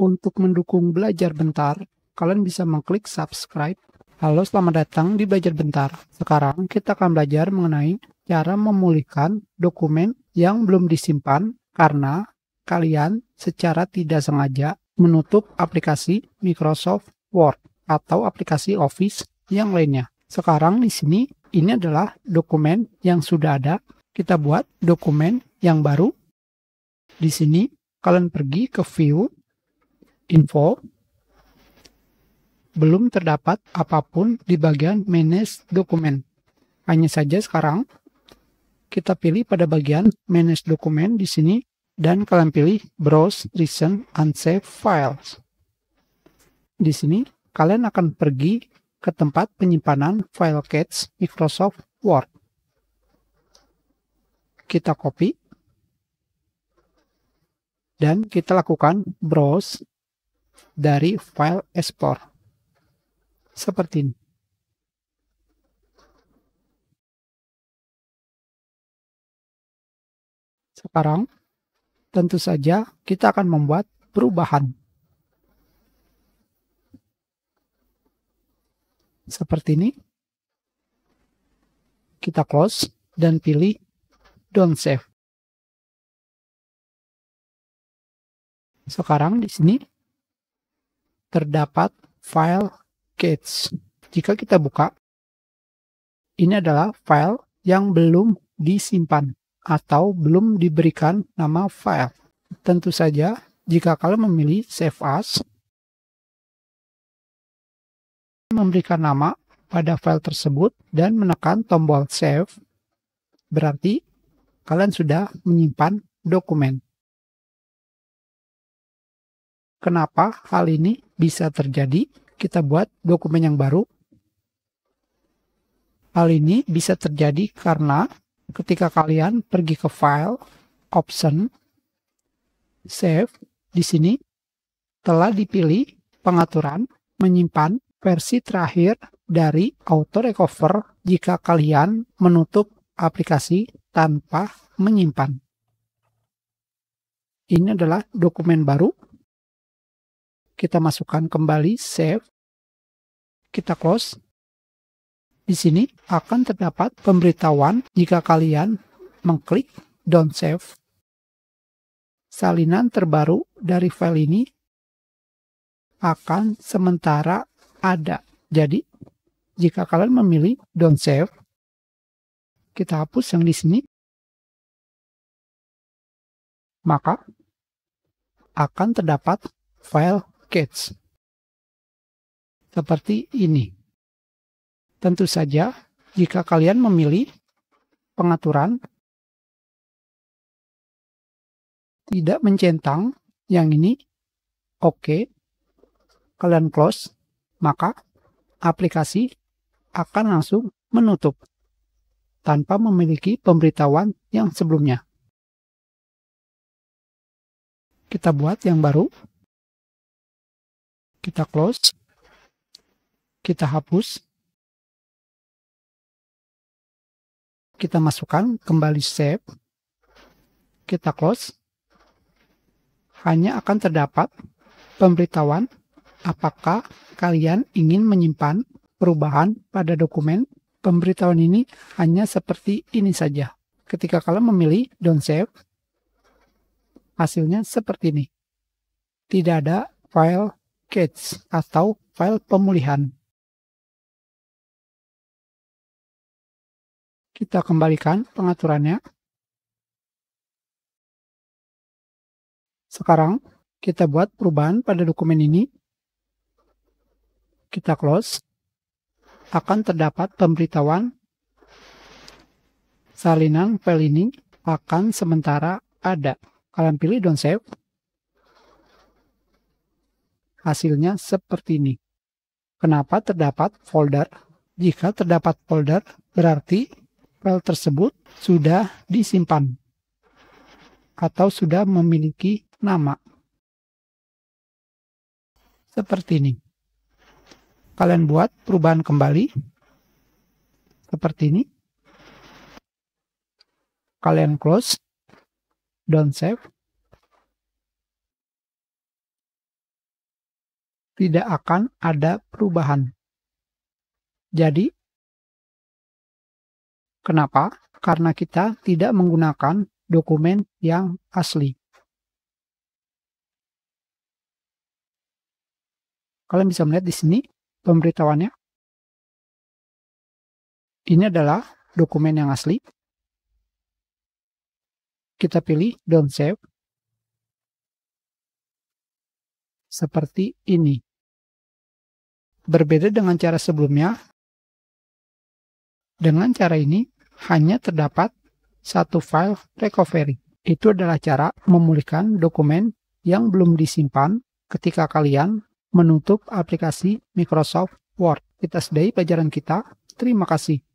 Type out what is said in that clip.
Untuk mendukung belajar bentar, kalian bisa mengklik subscribe. Halo, selamat datang di Belajar Bentar. Sekarang kita akan belajar mengenai cara memulihkan dokumen yang belum disimpan karena kalian secara tidak sengaja menutup aplikasi Microsoft Word atau aplikasi Office yang lainnya. Sekarang di sini ini adalah dokumen yang sudah ada. Kita buat dokumen yang baru. Di sini kalian pergi ke view info, belum terdapat apapun di bagian manage dokumen. Hanya saja sekarang kita pilih pada bagian manage dokumen di sini dan kalian pilih browse recent unsaved files. Di sini kalian akan pergi ke tempat penyimpanan file cache Microsoft Word. Kita copy dan kita lakukan browse dari file export. Seperti ini. Sekarang, tentu saja kita akan membuat perubahan. Seperti ini. Kita close dan pilih don't save. Sekarang di sini terdapat file kids. Jika kita buka, ini adalah file yang belum disimpan atau belum diberikan nama file. Tentu saja, jika kalian memilih Save As, memberikan nama pada file tersebut dan menekan tombol Save, berarti kalian sudah menyimpan dokumen. Kenapa hal ini bisa terjadi kita buat dokumen yang baru. Hal ini bisa terjadi karena ketika kalian pergi ke file, option, save, di sini telah dipilih pengaturan menyimpan versi terakhir dari auto recover jika kalian menutup aplikasi tanpa menyimpan. Ini adalah dokumen baru kita masukkan kembali save. Kita close. Di sini akan terdapat pemberitahuan jika kalian mengklik don't save. Salinan terbaru dari file ini akan sementara ada. Jadi, jika kalian memilih don't save, kita hapus yang di sini, maka akan terdapat file package seperti ini. Tentu saja, jika kalian memilih pengaturan tidak mencentang yang ini, oke, okay, kalian close, maka aplikasi akan langsung menutup tanpa memiliki pemberitahuan yang sebelumnya. Kita buat yang baru kita close kita hapus kita masukkan kembali save kita close hanya akan terdapat pemberitahuan apakah kalian ingin menyimpan perubahan pada dokumen pemberitahuan ini hanya seperti ini saja ketika kalian memilih don't save hasilnya seperti ini tidak ada file package atau file pemulihan. Kita kembalikan pengaturannya. Sekarang kita buat perubahan pada dokumen ini. Kita close. Akan terdapat pemberitahuan salinan file ini akan sementara ada. Kalian pilih don't save hasilnya seperti ini. Kenapa terdapat folder? Jika terdapat folder, berarti file tersebut sudah disimpan atau sudah memiliki nama. Seperti ini. Kalian buat perubahan kembali. Seperti ini. Kalian close. Don't save. tidak akan ada perubahan. Jadi, kenapa? Karena kita tidak menggunakan dokumen yang asli. Kalian bisa melihat di sini pemberitahuannya. Ini adalah dokumen yang asli. Kita pilih don't save. Seperti ini. Berbeda dengan cara sebelumnya, dengan cara ini hanya terdapat satu file recovery. Itu adalah cara memulihkan dokumen yang belum disimpan ketika kalian menutup aplikasi Microsoft Word. Kita sedai pelajaran kita. Terima kasih.